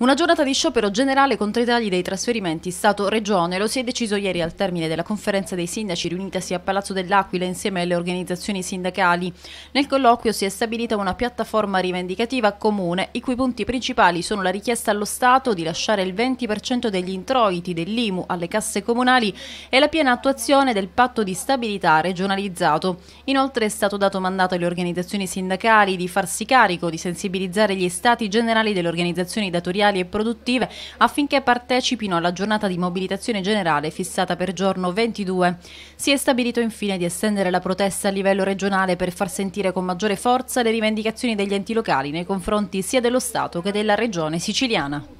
Una giornata di sciopero generale contro i tagli dei trasferimenti Stato-Regione lo si è deciso ieri al termine della conferenza dei sindaci riunitasi a Palazzo dell'Aquila insieme alle organizzazioni sindacali. Nel colloquio si è stabilita una piattaforma rivendicativa comune i cui punti principali sono la richiesta allo Stato di lasciare il 20% degli introiti dell'IMU alle casse comunali e la piena attuazione del patto di stabilità regionalizzato. Inoltre è stato dato mandato alle organizzazioni sindacali di farsi carico di sensibilizzare gli stati generali delle organizzazioni datoriali sociali e produttive affinché partecipino alla giornata di mobilitazione generale fissata per giorno 22. Si è stabilito infine di estendere la protesta a livello regionale per far sentire con maggiore forza le rivendicazioni degli enti locali nei confronti sia dello Stato che della regione siciliana.